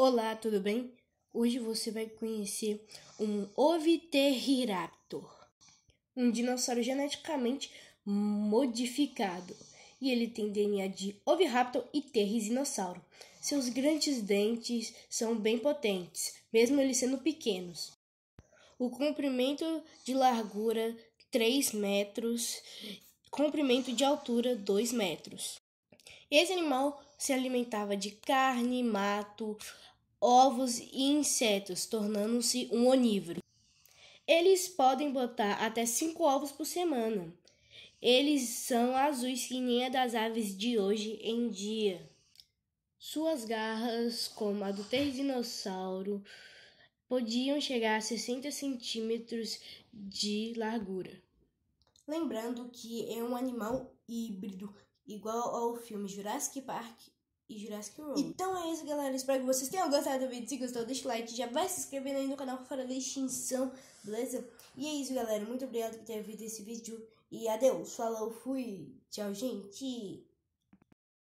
Olá, tudo bem? Hoje você vai conhecer um Oviteriraptor, um dinossauro geneticamente modificado. E ele tem DNA de Oviraptor e Terrisinossauro. Seus grandes dentes são bem potentes, mesmo eles sendo pequenos. O comprimento de largura 3 metros, comprimento de altura 2 metros. Esse animal se alimentava de carne, mato, ovos e insetos, tornando-se um onívoro. Eles podem botar até cinco ovos por semana. Eles são azuis que nem a é das aves de hoje em dia. Suas garras, como a do dinossauro, podiam chegar a 60 centímetros de largura. Lembrando que é um animal híbrido igual ao filme Jurassic Park e Jurassic World. Então é isso, galera. Espero que vocês tenham gostado do vídeo. Se gostou, deixa o like. Já vai se inscrevendo aí no canal Fora da Extinção, beleza? E é isso, galera. Muito obrigado por ter visto esse vídeo. E adeus. Falou, fui. Tchau, gente.